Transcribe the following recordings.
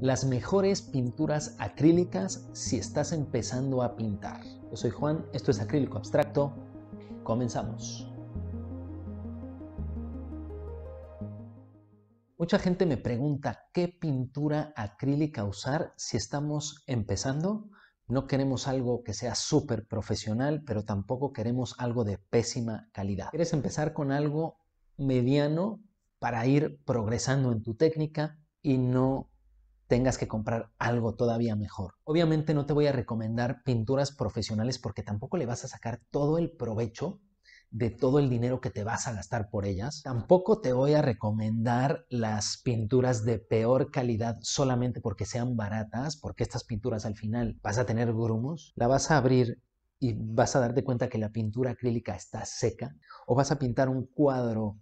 Las mejores pinturas acrílicas si estás empezando a pintar. Yo soy Juan, esto es Acrílico Abstracto. Comenzamos. Mucha gente me pregunta qué pintura acrílica usar si estamos empezando. No queremos algo que sea súper profesional, pero tampoco queremos algo de pésima calidad. Quieres empezar con algo mediano para ir progresando en tu técnica y no tengas que comprar algo todavía mejor. Obviamente no te voy a recomendar pinturas profesionales porque tampoco le vas a sacar todo el provecho de todo el dinero que te vas a gastar por ellas. Tampoco te voy a recomendar las pinturas de peor calidad solamente porque sean baratas, porque estas pinturas al final vas a tener grumos, la vas a abrir y vas a darte cuenta que la pintura acrílica está seca o vas a pintar un cuadro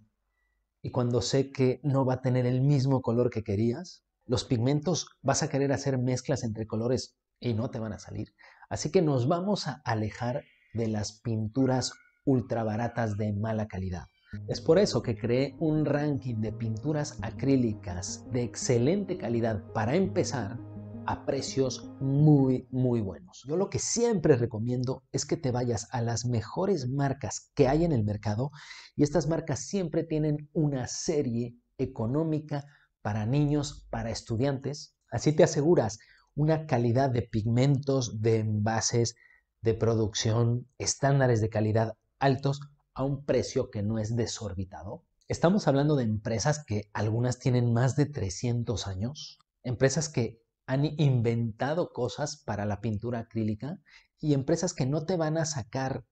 y cuando sé que no va a tener el mismo color que querías, los pigmentos vas a querer hacer mezclas entre colores y no te van a salir. Así que nos vamos a alejar de las pinturas ultra baratas de mala calidad. Es por eso que creé un ranking de pinturas acrílicas de excelente calidad para empezar a precios muy, muy buenos. Yo lo que siempre recomiendo es que te vayas a las mejores marcas que hay en el mercado y estas marcas siempre tienen una serie económica para niños, para estudiantes. Así te aseguras una calidad de pigmentos, de envases, de producción, estándares de calidad altos a un precio que no es desorbitado. Estamos hablando de empresas que algunas tienen más de 300 años, empresas que han inventado cosas para la pintura acrílica y empresas que no te van a sacar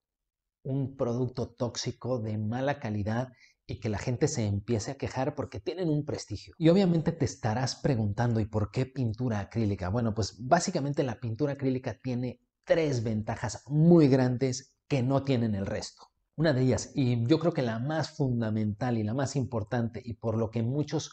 un producto tóxico de mala calidad y que la gente se empiece a quejar porque tienen un prestigio. Y obviamente te estarás preguntando, ¿y por qué pintura acrílica? Bueno, pues básicamente la pintura acrílica tiene tres ventajas muy grandes que no tienen el resto. Una de ellas, y yo creo que la más fundamental y la más importante, y por lo que muchos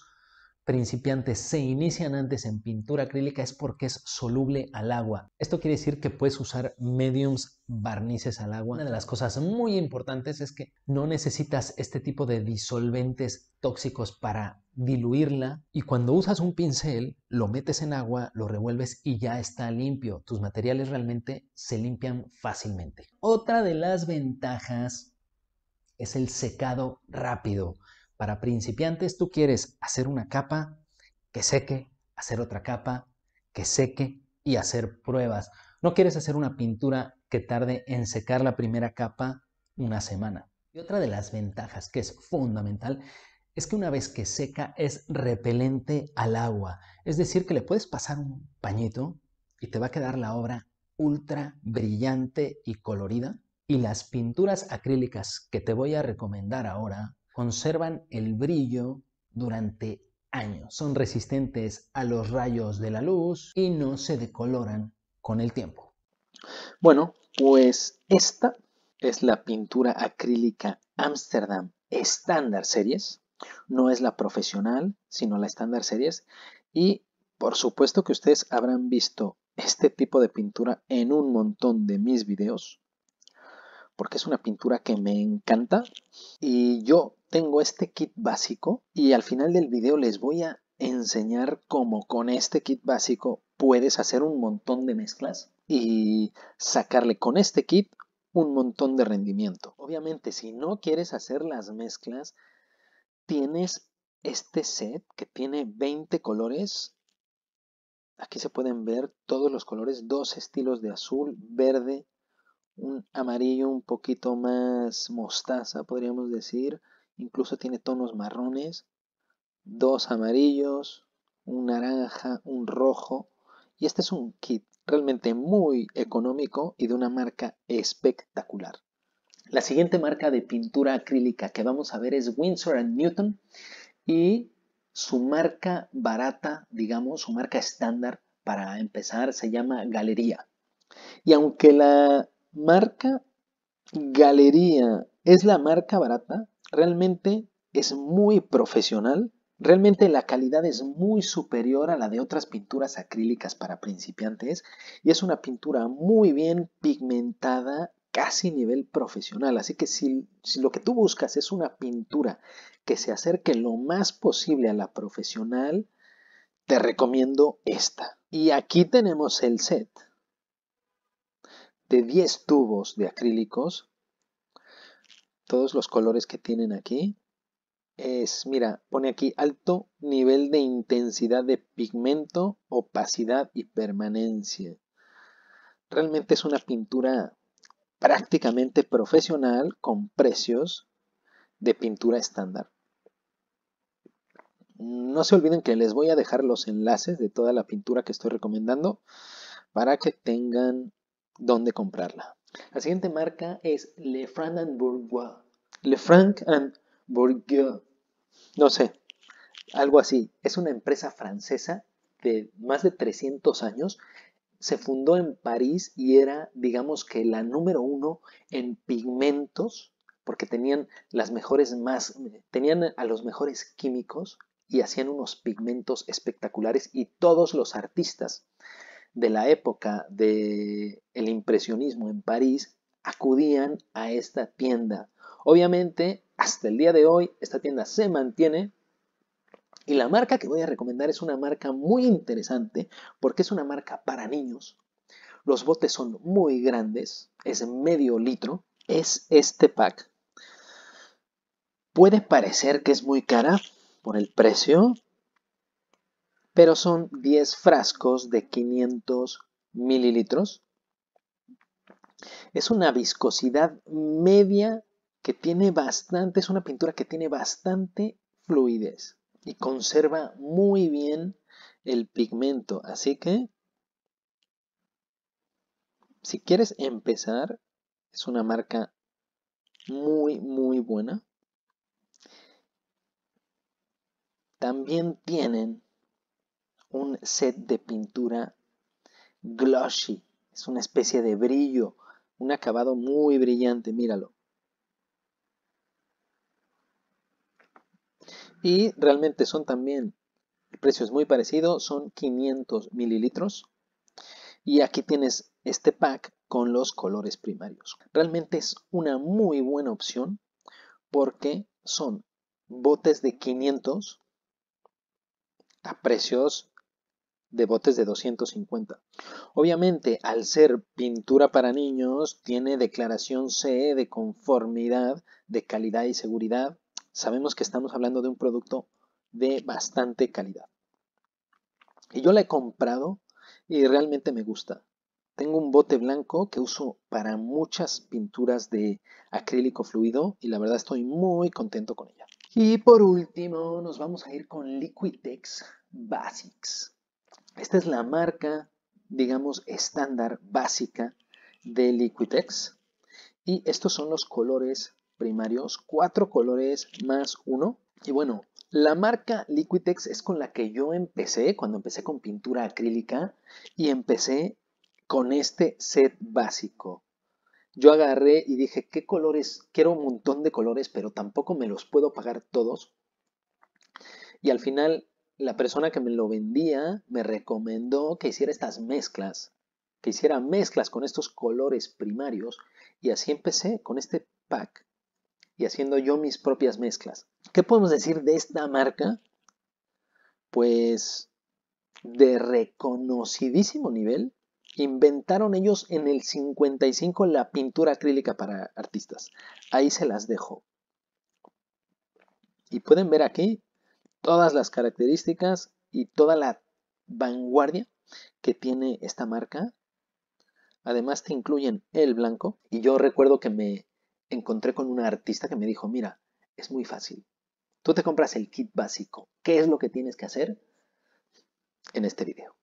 principiantes se inician antes en pintura acrílica es porque es soluble al agua. Esto quiere decir que puedes usar mediums barnices al agua. Una de las cosas muy importantes es que no necesitas este tipo de disolventes tóxicos para diluirla y cuando usas un pincel lo metes en agua, lo revuelves y ya está limpio. Tus materiales realmente se limpian fácilmente. Otra de las ventajas es el secado rápido. Para principiantes, tú quieres hacer una capa que seque, hacer otra capa que seque y hacer pruebas. No quieres hacer una pintura que tarde en secar la primera capa una semana. Y otra de las ventajas que es fundamental es que una vez que seca es repelente al agua. Es decir, que le puedes pasar un pañito y te va a quedar la obra ultra brillante y colorida. Y las pinturas acrílicas que te voy a recomendar ahora conservan el brillo durante años. Son resistentes a los rayos de la luz y no se decoloran con el tiempo. Bueno, pues esta es la pintura acrílica Amsterdam Standard Series. No es la profesional, sino la Standard Series. Y por supuesto que ustedes habrán visto este tipo de pintura en un montón de mis videos. Porque es una pintura que me encanta. Y yo tengo este kit básico y al final del video les voy a enseñar cómo con este kit básico puedes hacer un montón de mezclas y sacarle con este kit un montón de rendimiento. Obviamente, si no quieres hacer las mezclas, tienes este set que tiene 20 colores. Aquí se pueden ver todos los colores, dos estilos de azul, verde, un amarillo un poquito más mostaza, podríamos decir, incluso tiene tonos marrones, dos amarillos, un naranja, un rojo. Y este es un kit realmente muy económico y de una marca espectacular. La siguiente marca de pintura acrílica que vamos a ver es Winsor Newton y su marca barata, digamos, su marca estándar para empezar se llama Galería. Y aunque la marca Galería es la marca barata, realmente es muy profesional, realmente la calidad es muy superior a la de otras pinturas acrílicas para principiantes y es una pintura muy bien pigmentada casi nivel profesional. Así que si, lo que tú buscas es una pintura que se acerque lo más posible a la profesional, te recomiendo esta. Y aquí tenemos el set de 10 tubos de acrílicos todos los colores que tienen aquí es, mira, pone aquí alto nivel de intensidad de pigmento, opacidad y permanencia. Realmente es una pintura prácticamente profesional con precios de pintura estándar. No se olviden que les voy a dejar los enlaces de toda la pintura que estoy recomendando para que tengan dónde comprarla. La siguiente marca es Lefranc and Bourgeois. Lefranc and Bourgeois. No sé, algo así. Es una empresa francesa de más de 300 años. Se fundó en París y era, digamos que, la número uno en pigmentos, porque tenían las mejores más, tenían a los mejores químicos y hacían unos pigmentos espectaculares y todos los artistas de la época del el impresionismo en París acudían a esta tienda. Obviamente, hasta el día de hoy, esta tienda se mantiene. Y la marca que voy a recomendar es una marca muy interesante porque es una marca para niños. Los botes son muy grandes, es medio litro, es este pack. Puede parecer que es muy cara por el precio, pero son 10 frascos de 500 mililitros. Es una viscosidad media que tiene bastante, es una pintura que tiene bastante fluidez y conserva muy bien el pigmento. Así que, si quieres empezar, es una marca muy, muy buena. También tienen un set de pintura glossy. Es una especie de brillo, un acabado muy brillante, míralo. Y realmente son también, el precio es muy parecido, son 500 mililitros. Y aquí tienes este pack con los colores primarios. Realmente es una muy buena opción porque son botes de 500 a precios de botes de 250. Obviamente, al ser pintura para niños, tiene declaración CE de conformidad, de calidad y seguridad. Sabemos que estamos hablando de un producto de bastante calidad. Y yo la he comprado y realmente me gusta. Tengo un bote blanco que uso para muchas pinturas de acrílico fluido y la verdad estoy muy contento con ella. Y por último, nos vamos a ir con Liquitex Basics. Esta es la marca, digamos, estándar básica de Liquitex. Y estos son los colores primarios, cuatro colores más uno. Y bueno, la marca Liquitex es con la que yo empecé cuando empecé con pintura acrílica y empecé con este set básico. Yo agarré y dije, ¿qué colores? Quiero un montón de colores, pero tampoco me los puedo pagar todos. Y al final la persona que me lo vendía me recomendó que hiciera estas mezclas, que hiciera mezclas con estos colores primarios y así empecé con este pack y haciendo yo mis propias mezclas. ¿Qué podemos decir de esta marca? Pues de reconocidísimo nivel, inventaron ellos en el 55 la pintura acrílica para artistas. Ahí se las dejo. Y pueden ver aquí todas las características y toda la vanguardia que tiene esta marca. Además te incluyen el blanco y yo recuerdo que me encontré con una artista que me dijo, mira, es muy fácil. Tú te compras el kit básico. ¿Qué es lo que tienes que hacer en este video?